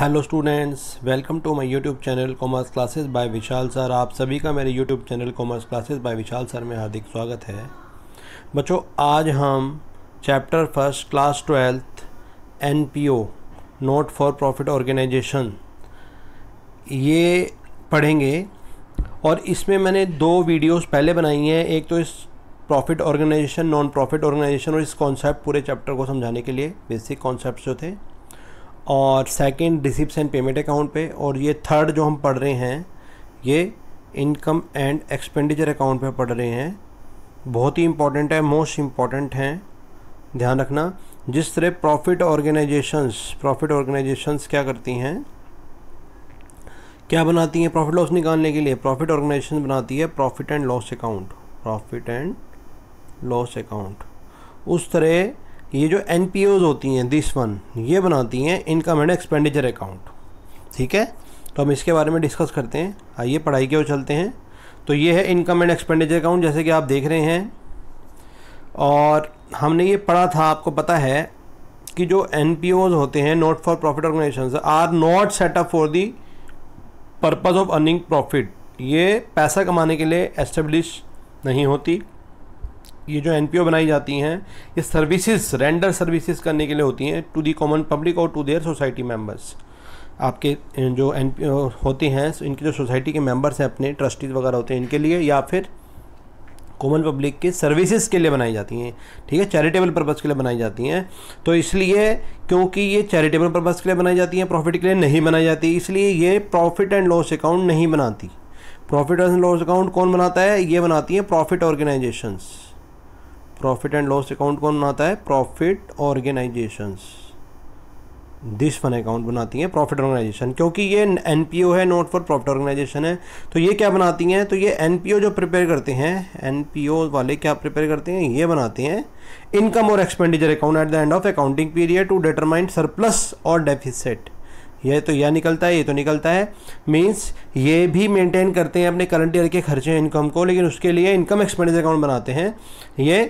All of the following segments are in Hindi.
hello students welcome to my YouTube channel commerce classes by Vishal sir आप सभी का मेरे YouTube channel commerce classes by Vishal sir में हार्दिक स्वागत है बच्चों आज हम chapter first class twelfth NPO not for profit organisation ये पढ़ेंगे और इसमें मैंने दो वीडियोस पहले बनाई हैं एक तो इस profit organisation non profit organisation और इस कॉन्सेप्ट पूरे चैप्टर को समझाने के लिए बेसिक कॉन्सेप्ट जो थे और second receipts and payment account पे और ये थर्ड जो हम पढ़ रहे हैं ये इनकम एंड एक्सपेंडिचर अकाउंट पे पढ़ रहे हैं बहुत ही इम्पॉर्टेंट है मोस्ट इम्पॉर्टेंट हैं ध्यान रखना जिस तरह प्रॉफिट ऑर्गेनाइजेशंस प्रॉफिट ऑर्गेनाइजेशंस क्या करती हैं क्या बनाती हैं प्रॉफिट लॉस निकालने के लिए प्रॉफिट ऑर्गेनाइजेशन बनाती है profit and loss account profit and loss account उस तरह ये जो एन होती हैं दिस वन ये बनाती हैं इनकम एंड एक्सपेंडिचर अकाउंट ठीक है तो हम इसके बारे में डिस्कस करते हैं आइए पढ़ाई की ओर चलते हैं तो ये है इनकम एंड एक्सपेंडिचर अकाउंट जैसे कि आप देख रहे हैं और हमने ये पढ़ा था आपको पता है कि जो एन होते हैं not for profit organisation are not set up for the purpose of earning profit ये पैसा कमाने के लिए एस्टेब्लिश नहीं होती ये जो एनपीओ बनाई जाती हैं ये सर्विसेज रेंडर सर्विसेज करने के लिए होती हैं टू दी कॉमन पब्लिक और टू देयर सोसाइटी मेंबर्स आपके जो एन होते हैं इनकी जो सोसाइटी के मेंबर्स हैं अपने ट्रस्टीज़ वगैरह होते हैं इनके लिए या फिर कॉमन पब्लिक के सर्विसेज के लिए बनाई जाती हैं ठीक है चैरिटेबल पर्पज़ के लिए बनाई जाती हैं तो इसलिए क्योंकि ये चैरिटेबल पर्पज़ के लिए बनाई जाती हैं प्रॉफिट के लिए नहीं बनाई जाती इसलिए ये प्रॉफिट एंड लॉस अकाउंट नहीं बनाती प्रॉफिट एंड लॉस अकाउंट कौन बनाता है ये बनाती हैं profit organisations profit and loss account कौन बनाता है profit organisations this one account बनाती हैं प्रॉफिट ऑर्गेनाइजेशन क्योंकि ये एन है नॉट फॉर प्रॉफिट ऑर्गेनाइजेशन है तो ये क्या बनाती हैं तो ये एन जो प्रिपेयर करते हैं एन वाले क्या प्रिपेयर करते हैं ये बनाते हैं इनकम और expenditure account at the end of accounting period to determine surplus और डेफिसिट ये तो यह निकलता है ये तो निकलता है मीन्स ये भी मेंटेन करते हैं अपने करंट ईयर के खर्चे इनकम को लेकिन उसके लिए इनकम एक्सपेंडिचर अकाउंट बनाते हैं ये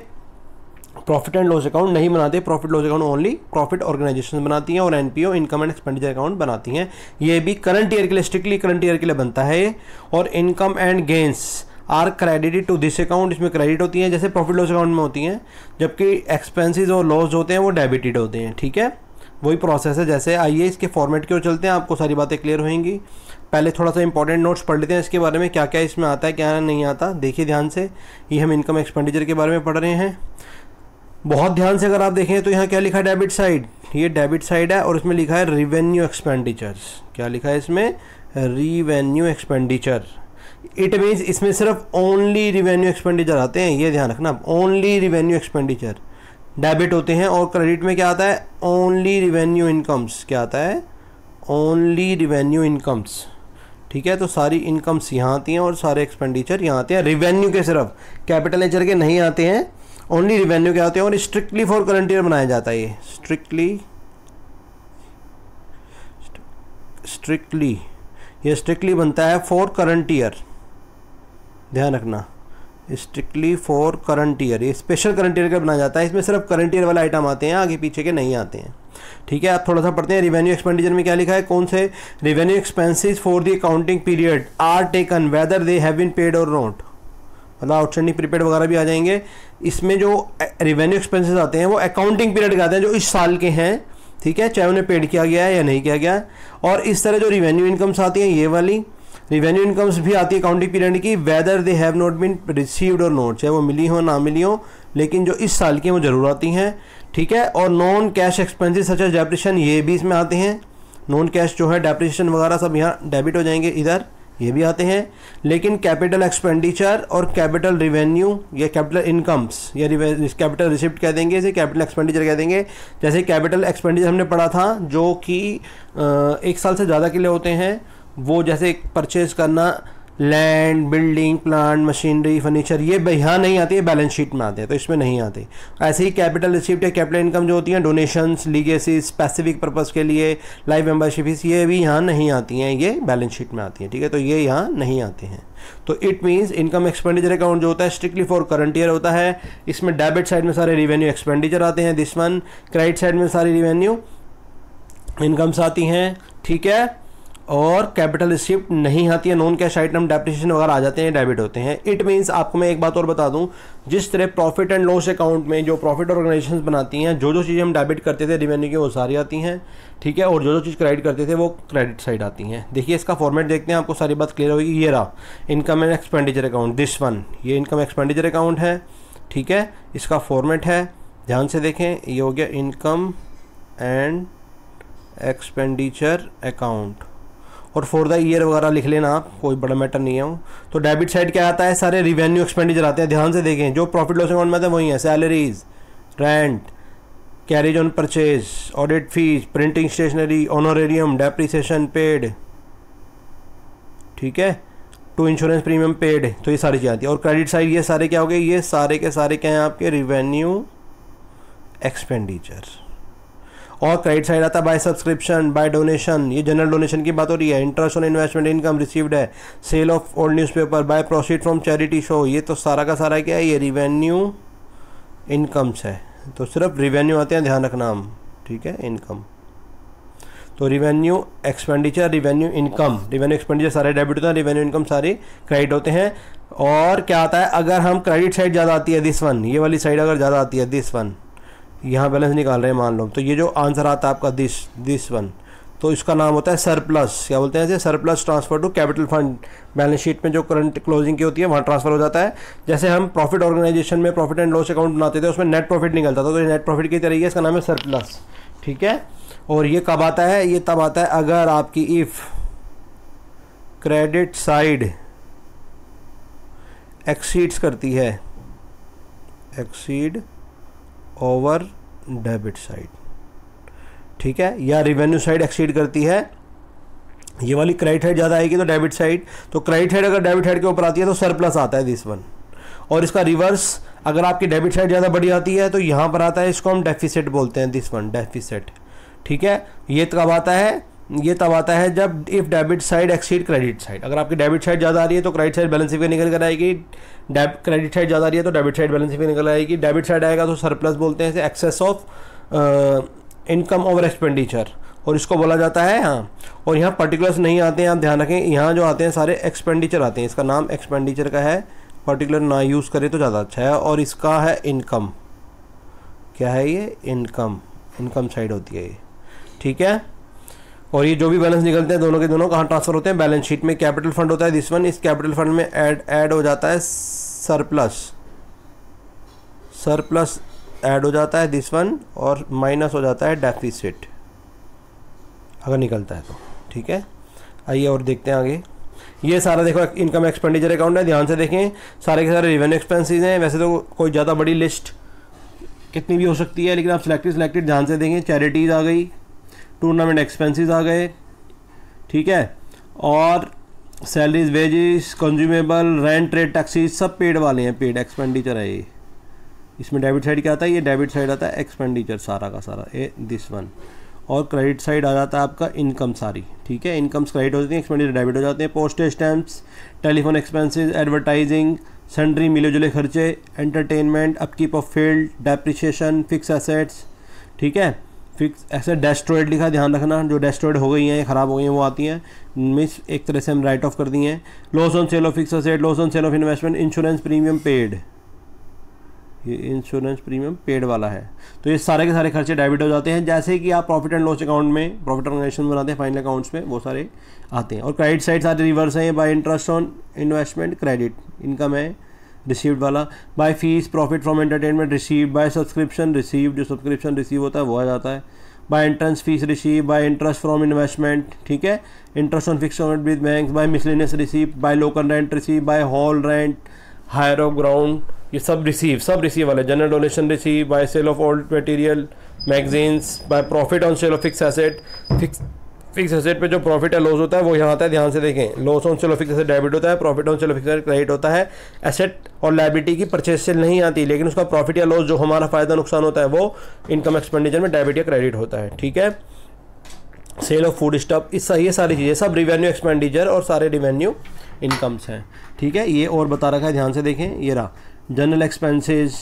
प्रॉफिट एंड लॉस अकाउंट नहीं बनाते profit loss account only profit organisation बनाती हैं और NPO income and expenditure account बनाती हैं ये भी करंट ईयर के लिए स्ट्रिक्टली करंट ईयर के लिए बनता है और income and gains are credited to this account इसमें क्रेडिट होती हैं जैसे प्रॉफिट लॉस अकाउंट में होती हैं जबकि एक्सपेंसिज और लॉस होते हैं वो डेबिटेड होते हैं ठीक है वही प्रोसेस है जैसे आइए इसके फॉर्मेट की ओर चलते हैं आपको सारी बातें क्लियर होंगी पहले थोड़ा सा इंपॉर्टेंट नोट्स पढ़ लेते हैं इसके बारे में क्या क्या इसमें आता है क्या नहीं आता देखिए ध्यान से ये हम इनकम एक्सपेंडिचर के बारे में पढ़ रहे हैं बहुत ध्यान से अगर आप देखें तो यहाँ क्या लिखा है डेबिट साइड ये डेबिट साइड है और इसमें लिखा है रिवेन्यू एक्सपेंडिचर्स क्या लिखा है इसमें रिवेन्यू एक्सपेंडिचर इट मीन्स इसमें सिर्फ ओनली रिवेन्यू एक्सपेंडिचर आते हैं ये ध्यान रखना ओनली रिवेन्यू एक्सपेंडिचर डेबिट होते हैं और क्रेडिट में क्या आता है ओनली रिवेन्यू इनकम्स क्या आता है ओनली रिवेन्यू इनकम्स ठीक है तो सारी इनकम्स यहाँ आती हैं और सारे एक्सपेंडिचर यहाँ आते हैं रिवेन्यू के सिर्फ कैपिटल नेचर के नहीं आते हैं ओनली रिवेन्यू क्या होते हैं और स्ट्रिक्टली फॉर करंट ईयर बनाया जाता है ये स्ट्रिक्टली स्ट्रिक्टली ये स्ट्रिक्टली बनता है फॉर करंट ईयर ध्यान रखना स्ट्रिक्टली फॉर करंट ईयर ये स्पेशल करंट ईयर का बनाया जाता है इसमें सिर्फ करंट ईयर वाले आइटम आते हैं आगे पीछे के नहीं आते हैं ठीक है आप थोड़ा सा पढ़ते हैं रिवेन्यू एक्सपेंडिचर में क्या लिखा है कौन से revenue expenses for the accounting period are taken whether they have been paid और नॉट मतलब आउटस्टैंडिंग प्रीपेड वगैरह भी आ जाएंगे इसमें जो रेवेन्यू एक्सपेंसेस आते हैं वो अकाउंटिंग पीरियड के आते हैं जो इस साल के हैं ठीक है चाहे उन्हें पेड किया गया है या नहीं किया गया है और इस तरह जो रिवेन्यू इनकम्स आती हैं ये वाली रिवेन्यू इनकम्स भी आती है अकाउंटिंग पीरियड की whether they have not been received और नोट चाहे वो मिली हो ना मिली हो लेकिन जो इस साल की वो ज़रूर आती हैं ठीक है और non cash expenses such as depreciation ये भी इसमें आते हैं नॉन कैश जो है डेप्रेशन वगैरह सब यहाँ डेबिट हो जाएंगे इधर ये भी आते हैं लेकिन कैपिटल एक्सपेंडिचर और कैपिटल रिवेन्यू या कैपिटल इनकम्स या कैपिटल रिसिप्ट कह देंगे इसे कैपिटल एक्सपेंडिचर कह देंगे जैसे कैपिटल एक्सपेंडिचर हमने पढ़ा था जो कि एक साल से ज़्यादा के लिए होते हैं वो जैसे परचेज करना land building plant machinery furniture ये यहाँ नहीं आती है बैलेंस शीट में आते हैं तो इसमें नहीं आते ऐसे ही कैपिटल रिसिप्ट या कैपिटल इनकम जो होती हैं डोनेशंस लीगेसी स्पेसिफिक पर्पज़ के लिए लाइव मेम्बरशिप ये भी यहाँ नहीं आती हैं ये बैलेंस शीट में आती हैं ठीक है तो ये यहाँ नहीं आते हैं तो it means income expenditure account जो होता है स्ट्रिक्टली फॉर करंट ईयर होता है इसमें डेबिट साइड में सारे रिवेन्यू एक्सपेंडिचर आते हैं दिस वन क्रेडिट साइड में सारी रिवेन्यू इनकम्स आती हैं ठीक है और कैपिटल शिफ्ट नहीं आती है नॉन कैश आइटम डेप्रिशन वगैरह आ जाते हैं डेबिट होते हैं इट मीन्स आपको मैं एक बात और बता दूं जिस तरह प्रॉफिट एंड लॉस अकाउंट में जो प्रॉफिट ऑर्गेनाइजेशन बनाती हैं जो जो चीज़ें हम डेबिट करते थे रिवेन्यू की वो सारी आती हैं ठीक है और जो जो चीज़ क्रेडिट करते थे वो क्रेडिट साइड आती हैं देखिए इसका फॉर्मेट देखते हैं आपको सारी बात क्लियर होगी ये रहा income and expenditure account this one ये इनकम एक्सपेंडिचर अकाउंट है ठीक है इसका फॉर्मेट है ध्यान से देखें ये हो गया इनकम एंड एक्सपेंडिचर अकाउंट और फॉर द ईयर वगैरह लिख लेना आप कोई बड़ा मैटर नहीं है वो तो डेबिट साइड क्या आता है सारे रिवेन्यू एक्सपेंडिचर आते हैं ध्यान से देखें जो प्रॉफिट लॉस अकाउंट में आता है वही है salaries rent carriage on purchase audit fees printing stationery honorarium depreciation paid ठीक है टू इंश्योरेंस प्रीमियम पेड तो ये सारी चीज़ें आती है और क्रेडिट साइड ये सारे क्या हो गए ये सारे के सारे क्या हैं आपके रिवेन्यू एक्सपेंडिचर और क्रेडिट साइड आता है बाय सब्सक्रिप्शन बाय डोनेशन ये जनरल डोनेशन की बात हो रही है interest on investment income received है sale of old newspaper by profit from charity show ये तो सारा का सारा क्या है ये रिवेन्यू इनकम्स है तो सिर्फ रिवेन्यू आते हैं ध्यान रखना हम ठीक है इनकम तो revenue expenditure revenue income revenue expenditure सारे डेबिट होते हैं रिवेन्यू इनकम सारे क्रेडिट होते हैं और क्या आता है अगर हम क्रेडिट साइड ज़्यादा आती है दिस वन ये वाली साइड अगर ज़्यादा आती है दिस वन यहाँ बैलेंस निकाल रहे हैं मान लो तो ये जो आंसर आता है आपका दिस दिस वन तो इसका नाम होता है सरप्लस क्या बोलते हैं surplus transfer to capital fund balance sheet में जो करंट क्लोजिंग की होती है वहाँ ट्रांसफ़र हो जाता है जैसे हम प्रॉफिट ऑर्गेनाइजेशन में प्रॉफिट एंड लॉस अकाउंट बनाते थे उसमें नेट प्रॉफिट निकलता था तो नेट प्रॉफिट की तरीके इसका नाम है सरप्लस ठीक है और ये कब आता है ये तब आता है अगर आपकी इफ़ क्रेडिट साइड एक्सीड्स करती है एक्सीड ओवर डेबिट साइड ठीक है या रिवेन्यू साइड एक्सीड करती है ये वाली क्रेडिट हेड ज़्यादा आएगी तो डेबिट साइड तो क्रेडिट साइड अगर डेबिट साइड के ऊपर आती है तो सरप्लस आता है दिस वन और इसका रिवर्स अगर आपकी डेबिट साइड ज़्यादा बड़ी आती है तो यहाँ पर आता है इसको हम डेफिसिट बोलते हैं दिस वन डेफिसिट ठीक है ये कब आता है ये तब आता है जब if debit side exceed credit side अगर आपकी डेबिट साइड ज़्यादा आ रही है तो क्रेडिट साइड बैलेंस भी निकल कर आएगी डेब क्रेडिट साइड ज़्यादा रही है तो डेबिट साइड बैलेंस भी निकल आएगी डेबिट साइड आएगा तो सरप्लस बोलते हैं इसे excess of income over expenditure और इसको बोला जाता है यहाँ और यहाँ पर्टिकुलर्स नहीं आते हैं आप ध्यान रखें यहाँ जो आते हैं सारे एक्सपेंडिचर आते हैं इसका नाम एक्सपेंडिचर का है पर्टिकुलर ना यूज़ करें तो ज़्यादा अच्छा है और इसका है इनकम क्या है ये इनकम इनकम साइड होती है ये ठीक है और ये जो भी बैलेंस निकलते हैं दोनों के दोनों कहाँ ट्रांसफर होते हैं बैलेंस शीट में कैपिटल फंड होता है दिस वन इस कैपिटल फंड में एड एड हो जाता है सरप्लस सरप्लस एड हो जाता है दिस वन और माइनस हो जाता है डेफिसिट अगर निकलता है तो ठीक है आइए और देखते हैं आगे ये सारा देखो इनकम एक्सपेंडिचर अकाउंट है ध्यान से देखें सारे के सारे रिवेन्यू एक्सपेंसिज हैं वैसे तो कोई ज़्यादा बड़ी लिस्ट कितनी भी हो सकती है लेकिन आप सिलेक्टेड सिलेक्टेड ध्यान से देखें चैरिटीज़ आ गई टूर्नामेंट एक्सपेंसेस आ गए ठीक है और salaries wages consumable rent trade taxes सब पेड वाले हैं पेड एक्सपेंडिचर है ये इसमें डेबिट साइड क्या आता है ये डेबिट साइड आता है एक्सपेंडिचर सारा का सारा ए दिस वन और क्रेडिट साइड आ जाता है आपका इनकम सारी ठीक है इनकम्स क्रेडिट हो जाती है एक्सपेंडिचर डेबिट हो जाते हैं post stamps telephone expenses advertising sundry मिले जुले खर्चे entertainment upkeep of field depreciation fix assets ठीक है फिक्स ऐसे डेस्ट्रॉयड लिखा ध्यान रखना जो डेस्ट्रॉयड हो गई हैं ख़राब हो गई हैं वो आती हैं मिस एक तरह से हम राइट ऑफ कर दिए हैं loss on sale of fix asset loss on sale of investment insurance premium paid ये इंश्योरेंस प्रीमियम पेड वाला है तो ये सारे के सारे खर्चे डेबिट हो जाते हैं जैसे कि आप प्रॉफिट एंड लॉस अकाउंट में प्रॉफिट ऑर्गेनाइजेशन बनाते हैं फाइनल अकाउंट्स में वो सारे आते हैं और क्रेडिट साइड सारे रिवर्स हैं by interest on investment credit income है रिसीव्ड वाला by fees profit from entertainment receive by subscription receive जो सब्सक्रिप्शन रिसीव होता है वो आ जाता है by entrance fees receive by interest from investment ठीक है interest on fix with bank by miscellaneous receive by local rent receive by hall rent hire of ground ये सब रिसीव सब रिसीव वाले general donation receive by sale of old material magazines by profit on sale of fix asset fix fix asset पे जो प्रॉफिट है लॉस होता है वो यहाँ आता है ध्यान से देखें loss on sale of fix asset debit होता है profit on sale of fix asset credit होता है एसेट और लाइबिलिटी की परचेज सेल नहीं आती लेकिन उसका प्रॉफिट या लॉस जो हमारा फायदा नुकसान होता है वो इनकम एक्सपेंडिचर में डेबिट या क्रेडिट होता है ठीक है सेल ऑफ फूड स्टॉप इस ये सारी चीज़ें सब रिवेन्यू एक्सपेंडिचर और सारे रिवेन्यू इनकम्स हैं ठीक है ये और बता रखा है ध्यान से देखें ये रहा general expenses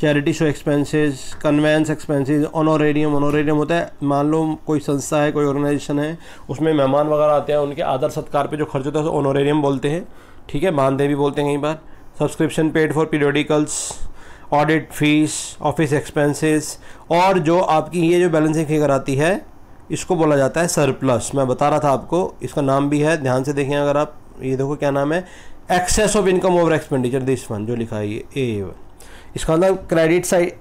charity show expenses conveyance expenses honorarium honorarium होता है मान लो कोई संस्था है कोई ऑर्गेनाइजेशन है उसमें मेहमान वगैरह आते हैं उनके आदर सत्कार पे जो खर्च होता है उसे ऑनोरेरियम बोलते हैं ठीक है मानदेय भी बोलते हैं कई बार subscription paid for periodicals audit fees office expenses और जो आपकी ये जो बैलेंसिंग फिगर आती है इसको बोला जाता है सरप्लस मैं बता रहा था आपको इसका नाम भी है ध्यान से देखें अगर आप ये देखो क्या नाम है excess of income over expenditure this one जो लिखा है ये ए वन इसका मतलब क्रेडिट साइड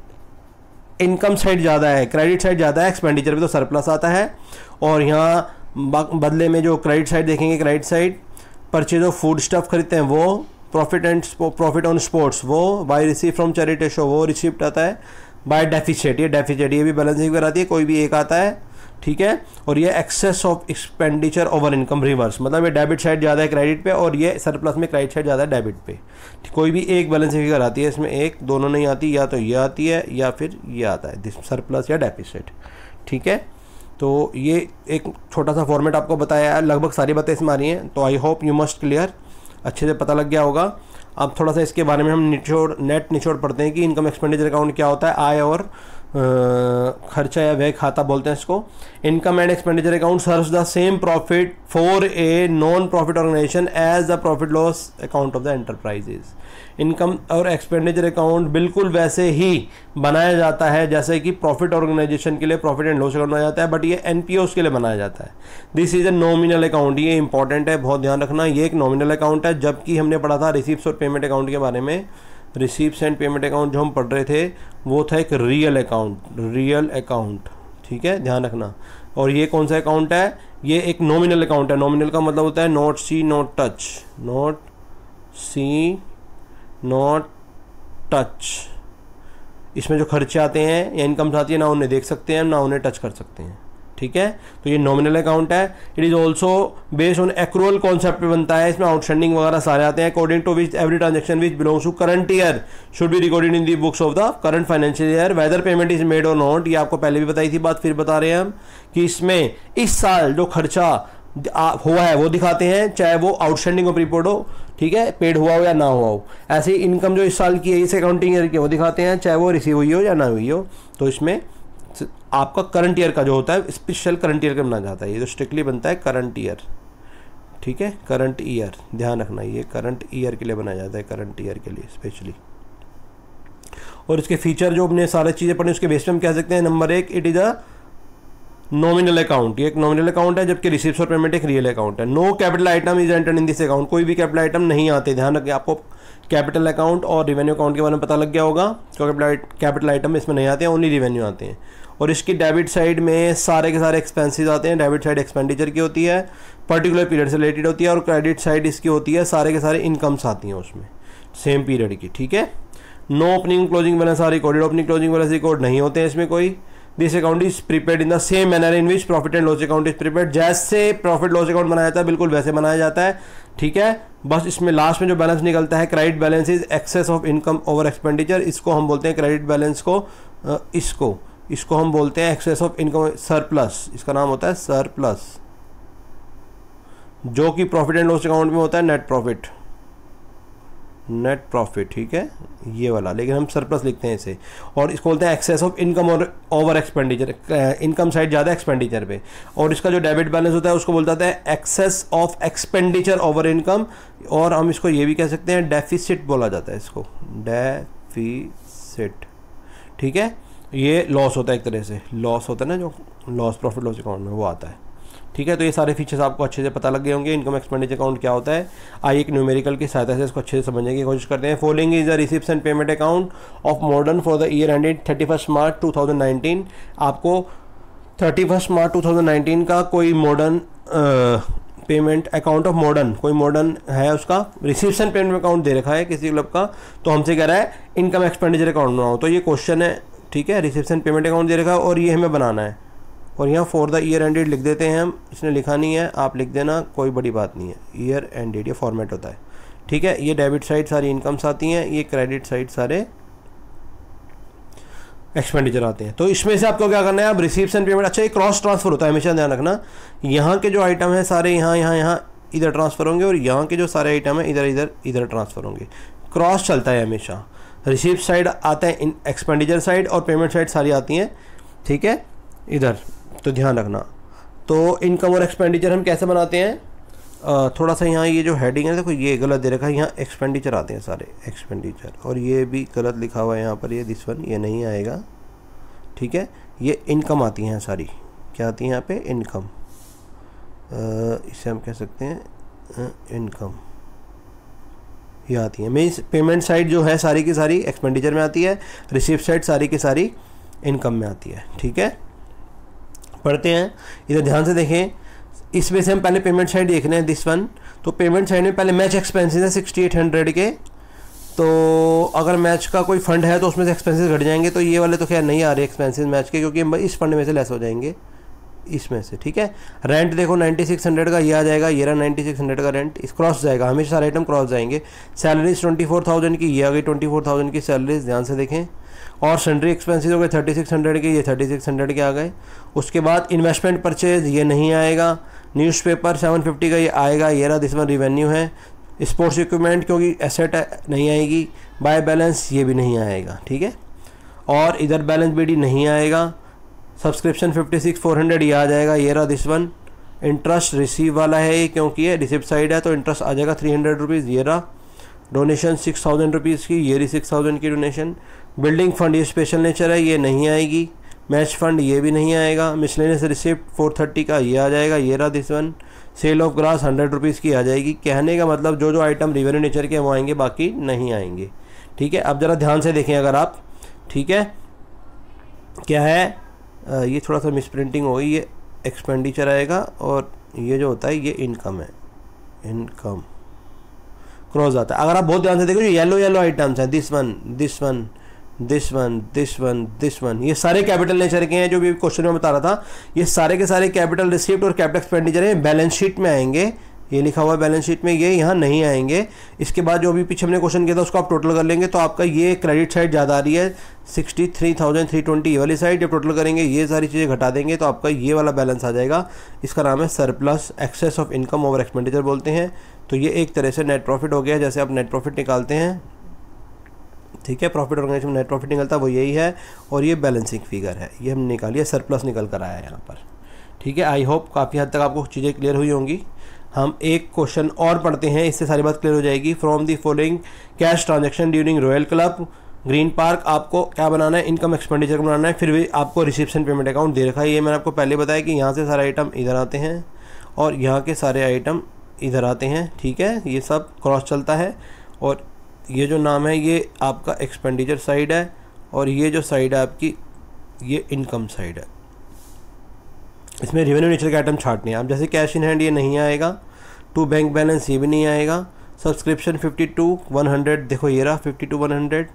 इनकम साइड ज़्यादा है क्रेडिट साइड ज़्यादा है एक्सपेंडिचर पे तो सरप्लस आता है और यहाँ बदले में जो क्रेडिट साइड देखेंगे credit side purchase of food stuff खरीदते हैं वो profit and profit on sports वो by receive from charity show वो रिसिप्ट आता है बाय डेफिशिट ये डेफिशिट ये भी बैलेंसिंग कराती है कोई भी एक आता है ठीक है और ये excess of expenditure over income reverse मतलब ये डेबिट साइड ज़्यादा है क्रेडिट पे और ये सरप्लस में क्रेडिट साइड ज़्यादा है डेबिट पे कोई भी एक बैलेंस फिगर आती है इसमें एक दोनों नहीं आती या तो ये आती है या फिर ये आता है सरप्लस या डेपिसिट ठीक है तो ये एक छोटा सा फॉर्मेट आपको बताया है लगभग सारी बातें इसमें आ रही हैं तो I hope you must clear अच्छे से पता लग गया होगा अब थोड़ा सा इसके बारे में हम निचोड़ नेट निचोड़ पढ़ते हैं कि इनकम एक्सपेंडिचर अकाउंट क्या होता है आय और खर्चा या व्यय खाता बोलते हैं इसको income and expenditure account serve the same profit for a non profit organisation as the profit loss account of the enterprises income और एक्सपेंडिचर अकाउंट बिल्कुल वैसे ही बनाया जाता है जैसे कि प्रॉफिट ऑर्गेनाइजेशन के लिए प्रॉफिट एंड लॉस अकाउंट बनाया जाता है बट ये एन के लिए बनाया जाता है this is a nominal account ये इंपॉर्टेंट है बहुत ध्यान रखना ये एक नॉमिनल अकाउंट है जबकि हमने पढ़ा था रिसीप्स और पेमेंट अकाउंट के बारे में रिसिप्स एंड पेमेंट अकाउंट जो हम पढ़ रहे थे वो था एक रियल अकाउंट रियल अकाउंट ठीक है ध्यान रखना और ये कौन सा अकाउंट है ये एक नॉमिनल अकाउंट है नॉमिनल का मतलब होता है not see not touch not see not touch इसमें जो खर्चे आते हैं या इनकम्स आती है ना उन्हें देख सकते हैं ना उन्हें टच कर सकते हैं ठीक है तो ये नॉमिनल अकाउंट है it is also based on accrual concept पे बनता है इसमें आउटस्टैंडिंग वगैरह सारे आते हैं according to which every transaction which belongs to current year should be recorded in the books of the current financial year whether payment is made or not ये आपको पहले भी बताई थी बात फिर बता रहे हैं हम कि इसमें इस साल जो खर्चा हुआ है वो दिखाते हैं चाहे वो आउटस्टैंडिंग ऑफ रिपोर्ट हो ठीक है पेड हुआ हो या ना हुआ हो ऐसे इनकम जो इस साल की है इस अकाउंटिंग ईयर की वो दिखाते हैं चाहे वो रिसीव हुई हो या ना हुई हो तो इसमें आपका करंट ईयर का जो होता है स्पेशल करंट ईयर का बना जाता है ये तो स्ट्रिक्टली बनता है करंट ईयर ठीक है करंट ईयर ध्यान रखना ये करंट ईयर के लिए बनाया जाता है करंट ईयर के लिए स्पेशली और इसके फीचर जो अपने सारे चीज़ें पढ़ी उसके बेस में हम कह सकते हैं नंबर एक it is a nominal account ये एक नॉमिनल अकाउंट है जबकि रिसिप्स और पेमेंट एक रियल अकाउंट है no capital item is entered in this account कोई भी कैपिटल आइटम नहीं आते ध्यान रखें आपको कैपिटल अकाउंट और रेवेन्यू अकाउंट के बारे में पता लग गया होगा तो कैपिटल आइटम इसमें नहीं आते हैं ओनली रिवेन्यू आते हैं और इसकी डेबिट साइड में सारे के सारे एक्सपेंसेस आते हैं डेबिट साइड एक्सपेंडिचर की होती है पर्टिकुलर पीरियड से रिलेटेड होती है और क्रेडिट साइड इसकी होती है सारे के सारे इनकम्स आती हैं उसमें सेम पीरियड की ठीक है no opening closing balance are recorded opening closing balance record नहीं होते हैं इसमें कोई this account is prepared in the same manner in which profit and loss account is prepared जैसे प्रॉफिट लॉस अकाउंट बनाया जाता है बिल्कुल वैसे बनाया जाता है ठीक है बस इसमें लास्ट में जो बैलेंस निकलता है credit balance is excess of income over expenditure इसको हम बोलते हैं क्रेडिट बैलेंस को इसको इसको हम बोलते हैं एक्सेस ऑफ इनकम सरप्लस इसका नाम होता है सरप्लस जो कि प्रॉफिट एंड लॉस अकाउंट में होता है नेट प्रॉफिट नेट प्रॉफिट ठीक है ये वाला लेकिन हम सरप्लस लिखते हैं इसे और इसको बोलते हैं एक्सेस ऑफ इनकम और ओवर एक्सपेंडिचर इनकम साइड ज़्यादा एक्सपेंडिचर पे और इसका जो डेबिट बैलेंस होता है उसको बोलता है excess of expenditure over income और हम इसको ये भी कह सकते हैं डेफिसिट बोला जाता है इसको डेफिसिट ठीक है ये लॉस होता है एक तरह से लॉस होता है ना जो लॉस प्रॉफिट लॉस अकाउंट में वो आता है ठीक है तो ये सारे फीचर्स आपको अच्छे से पता लग गए होंगे इनकम एक्सपेंडिचर अकाउंट क्या होता है आइए एक न्यूमेरिकल की सहायता से इसको अच्छे से समझने की कोशिश करते हैं following is the receipts and payment account of modern for the year ended thirty first March two thousand nineteen आपको thirty first March two thousand nineteen का कोई modern payment account of modern कोई मॉडर्न है उसका रिसिप्शन पेमेंट अकाउंट दे रखा है किसी क्लब का तो हमसे कह रहा है इनकम एक्सपेंडिचर अकाउंट बनाओ तो ये क्वेश्चन है ठीक है रिसिप्शन पेमेंट अकाउंट दे रखा है और ये हमें बनाना है और यहाँ फॉर द ईयर एंडेड लिख देते हैं हम इसने लिखा नहीं है आप लिख देना कोई बड़ी बात नहीं है ईयर एंडेड ये फॉर्मेट होता है ठीक है ये डेबिट साइड सारी इनकम्स आती हैं ये क्रेडिट साइड सारे एक्सपेंडिचर आते हैं तो इसमें से आपको क्या करना है आप रिसीप्स एंड पेमेंट अच्छा ये क्रॉस ट्रांसफर होता है हमेशा ध्यान रखना यहाँ के जो आइटम है सारे यहाँ यहाँ यहाँ इधर ट्रांसफ़र होंगे और यहाँ के जो सारे आइटम है इधर इधर इधर ट्रांसफ़र होंगे क्रॉस चलता है हमेशा रिसिप्ट साइड आते हैं इन एक्सपेंडिचर साइड और पेमेंट साइड सारी आती हैं ठीक है इधर तो ध्यान रखना तो इनकम और एक्सपेंडिचर हम कैसे बनाते हैं थोड़ा सा यहाँ ये जो हेडिंग है देखो ये गलत दे रखा है यहाँ एक्सपेंडिचर आते हैं सारे एक्सपेंडिचर और ये भी गलत लिखा हुआ है यहाँ पर ये दिस वन ये नहीं आएगा ठीक है ये इनकम आती हैं सारी क्या आती है यहाँ पे इनकम इसे हम कह सकते हैं इनकम ये आती है मीन्स पेमेंट साइड जो है सारी की सारी एक्सपेंडिचर में आती है रिसिप्ट साइड सारी की सारी इनकम में आती है ठीक है पढ़ते हैं इधर ध्यान से देखें इसमें से हम पहले पेमेंट साइड देख रहे हैं दिस वन तो पेमेंट साइड में पहले मैच एक्सपेंसेस है सिक्सटी एट हंड्रेड के तो अगर मैच का कोई फंड है तो उसमें से एक्सपेंसेस घट जाएंगे तो ये वाले तो खैर नहीं आ रहे एक्सपेंसेस मैच के क्योंकि इस फंड में से लेस हो जाएंगे इसमें से ठीक है रेंट देखो नाइन्टी सिक्स हंड्रेड का ये आ जाएगा ये रहा हंड्रेड का रेंट इस क्रॉस जाएगा हमेशा सारे आइटम क्रॉस जाएंगे सैलरीज ट्वेंटी फोर थाउजेंड की ये आ गई ट्वेंटी फोर थाउजेंड की सैलरीज ध्यान से देखें और सेंड्री एक्सपेंसेस हो गए थर्टी सिक्स हंड्रेड के ये थर्टी सिक्स हंड्रेड के आ गए उसके बाद इन्वेस्टमेंट परचेज ये नहीं आएगा न्यूज़पेपर सेवन फिफ्टी का ये आएगा ये रहा दिस रिवेन्यू है स्पोर्ट्स इक्विपमेंट क्योंकि एसेट नहीं आएगी बाय बैलेंस ये भी नहीं आएगा ठीक है और इधर बैलेंस डी नहीं आएगा subscription fifty six four hundred ये आ जाएगा ये रहा दिस वन इंटरेस्ट रिसीव वाला है ये क्योंकि ये रिसिप्ट साइड है तो इंटरेस्ट आ जाएगा थ्री हंड्रेड रुपीज़ ये रहा डोनेशन सिक्स थाउजेंड रुपीज़ की ये रही सिक्स थाउजेंड की डोनेशन बिल्डिंग फंड ये स्पेशल नेचर है ये नहीं आएगी मैच फंड ये भी नहीं आएगा मिसलेनियस रिसिप्ट फोर थर्टी का ये आ जाएगा ये रहा this one sale of grass hundred rupees की आ जाएगी कहने का मतलब जो जो आइटम रिवेन्यू नेचर के वो आएंगे बाकी नहीं आएंगे ठीक है अब ज़रा ध्यान से देखें अगर आप ठीक है क्या है आ, ये थोड़ा सा मिस प्रिंटिंग होगी ये एक्सपेंडिचर आएगा और ये जो होता है ये इनकम है इनकम क्रॉस आता है अगर आप बहुत ध्यान से देखो जो येलो येलो आइटम्स हैं this one this one this one this one this one ये सारे कैपिटल नेचर के हैं जो भी क्वेश्चन में बता रहा था ये सारे के सारे कैपिटल रिसिप्ट और कैपिटल एक्सपेंडिचर हैं बैलेंस शीट में आएंगे ये लिखा हुआ है बैलेंस शीट में ये यहाँ नहीं आएंगे इसके बाद जो भी पीछे हमने क्वेश्चन किया था उसको आप टोटल कर लेंगे तो आपका ये क्रेडिट साइड ज़्यादा आ रही है sixty three thousand three twenty ये वाली साइड जब टोटल करेंगे ये सारी चीज़ें घटा देंगे तो आपका ये वाला बैलेंस आ जाएगा इसका नाम है surplus excess of income over expenditure बोलते हैं तो ये एक तरह से नेट प्रॉफिट हो गया जैसे आप नेट प्रॉफिट निकालते हैं ठीक है प्रॉफिट ऑर्गेनाइजेशन नेट प्रॉफिट निकलता वो यही है और ये बैलेंसिंग फिगर है ये हमने निकाली है सरप्लस निकल कर आया है यहाँ पर ठीक है आई होप काफ़ी हद तक आपको चीज़ें क्लियर हुई होंगी हम एक क्वेश्चन और पढ़ते हैं इससे सारी बात क्लियर हो जाएगी from the following cash transaction during Royal Club Green Park आपको क्या बनाना है इनकम एक्सपेंडिचर बनाना है फिर भी आपको रिसिप्शन पेमेंट अकाउंट दे रखा है ये मैंने आपको पहले बताया कि यहाँ से सारे आइटम इधर आते हैं और यहाँ के सारे आइटम इधर आते हैं ठीक है ये सब क्रॉस चलता है और ये जो नाम है ये आपका एक्सपेंडिचर साइड है और ये जो साइड है आपकी ये इनकम साइड है इसमें रेवेन्यू नेचर के आइटम छाटने हैं आप जैसे कैश इन हैंड ये नहीं आएगा टू बैंक बैलेंस ये भी नहीं आएगा subscription fifty two one hundred देखो ये रहा fifty two one hundred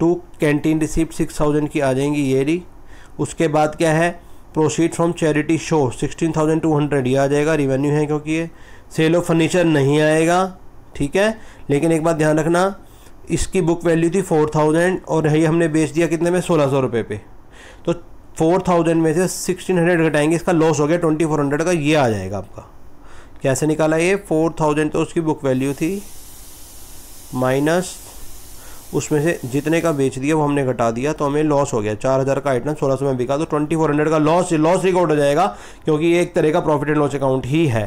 to canteen receipt six thousand की आ जाएंगी ये रही उसके बाद क्या है proceed from charity show sixteen thousand two hundred ये आ जाएगा रिवेन्यू है क्योंकि ये सेल ऑफ फर्नीचर नहीं आएगा ठीक है लेकिन एक बात ध्यान रखना इसकी बुक वैल्यू थी फोर थाउजेंड और यही हमने बेच दिया कितने में सोलह सौ रुपये पे तो फोर थाउजेंड में से सिक्सटीन हंड्रेड घटाएंगे इसका लॉस हो गया ट्वेंटी फोर हंड्रेड का ये आ जाएगा आपका कैसे निकाला ये फोर थाउजेंड तो उसकी बुक वैल्यू थी माइनस उसमें से जितने का बेच दिया वो हमने घटा दिया तो हमें लॉस हो गया चार हज़ार का आइटम सोलह सौ में बिका तो ट्वेंटी फोर हंड्रेड का लॉस लॉस रिकॉर्ड हो जाएगा क्योंकि ये एक तरह का प्रॉफिट एंड लॉस अकाउंट ही है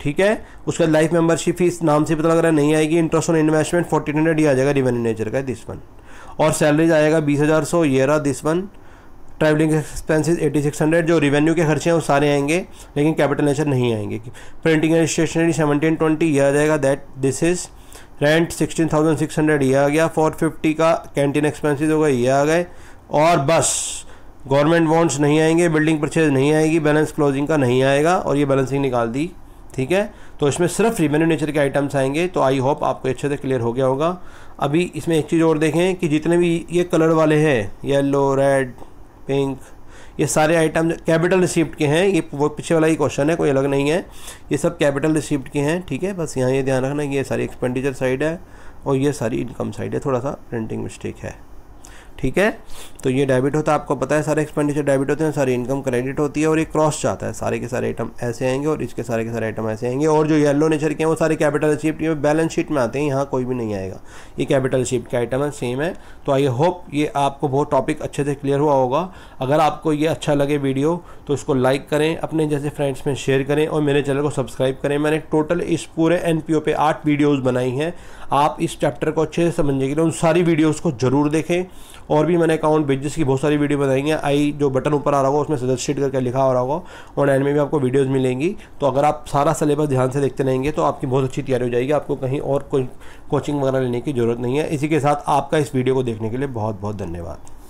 ठीक है उसका लाइफ मेंबरशिप फीस नाम से पता तो लग रहा है नहीं आएगी interest on investment fourteen hundred ये आ जाएगा रिवेन्यू नेचर का दिस वन और सैलरीज आएगा बीस हज़ार सौ ये रहा this one travelling expenses hundred जो रेवेन्यू के खर्चे हैं वो सारे आएंगे लेकिन कैपिटल नेचर नहीं आएंगे printing and stationery seventeen twenty ये आ जाएगा that this is rent sixteen thousand six hundred ये आ गया फोर फिफ्टी का कैंटीन एक्सपेंसिस होगा ये आ गए और बस गवर्नमेंट बॉन्ड्स नहीं आएंगे बिल्डिंग परचेज नहीं आएगी बैलेंस क्लोजिंग का नहीं आएगा और ये बैलेंसिंग निकाल दी ठीक है तो इसमें सिर्फ नेचर के आइटम्स आएंगे तो आई होप आपको अच्छे से क्लियर हो गया होगा अभी इसमें एक चीज़ और देखें कि जितने भी ये कलर वाले हैं येलो रेड पिंक ये सारे आइटम कैपिटल रिसिप्ट के हैं ये वो पीछे वाला ही क्वेश्चन है कोई अलग नहीं है ये सब कैपिटल रिसिप्ट के हैं ठीक है बस यहाँ ये ध्यान रखना ये सारी एक्सपेंडिचर साइड है और ये सारी इनकम साइड है थोड़ा सा प्रिंटिंग मिस्टेक है ठीक है तो ये डेबिट होता है आपको पता है सारे एक्सपेंडिचर डेबिट होते हैं सारी इनकम क्रेडिट होती है और ये क्रॉस जाता है सारे के सारे आइटम ऐसे आएंगे और इसके सारे के सारे आइटम ऐसे आएंगे और जो येलो नेचर के हैं वो सारे कैपिटल शिफ्ट ये बैलेंस शीट में आते हैं यहाँ कोई भी नहीं आएगा ये कैपिटल शिफ्ट के आइटम है सेम है तो आई होप ये आपको बहुत टॉपिक अच्छे से क्लियर हुआ होगा अगर आपको ये अच्छा लगे वीडियो तो इसको लाइक करें अपने जैसे फ्रेंड्स में शेयर करें और मेरे चैनल को सब्सक्राइब करें मैंने टोटल इस पूरे एन पे आठ वीडियोज़ बनाई हैं आप इस चैप्टर को अच्छे से समझने के लिए उन सारी वीडियोस को जरूर देखें और भी मैंने अकाउंट बेजिस की बहुत सारी वीडियो बनाई है आई जो बटन ऊपर आ रहा होगा उसमें सजेस्टेड करके लिखा हो रहा होगा ऑनलाइन में भी आपको वीडियोज़ मिलेंगी तो अगर आप सारा सिलेबस ध्यान से देखते रहेंगे तो आपकी बहुत अच्छी तैयारी हो जाएगी आपको कहीं और कोई कोचिंग वगैरह लेने की ज़रूरत नहीं है इसी के साथ आपका इस वीडियो को देखने के लिए बहुत बहुत धन्यवाद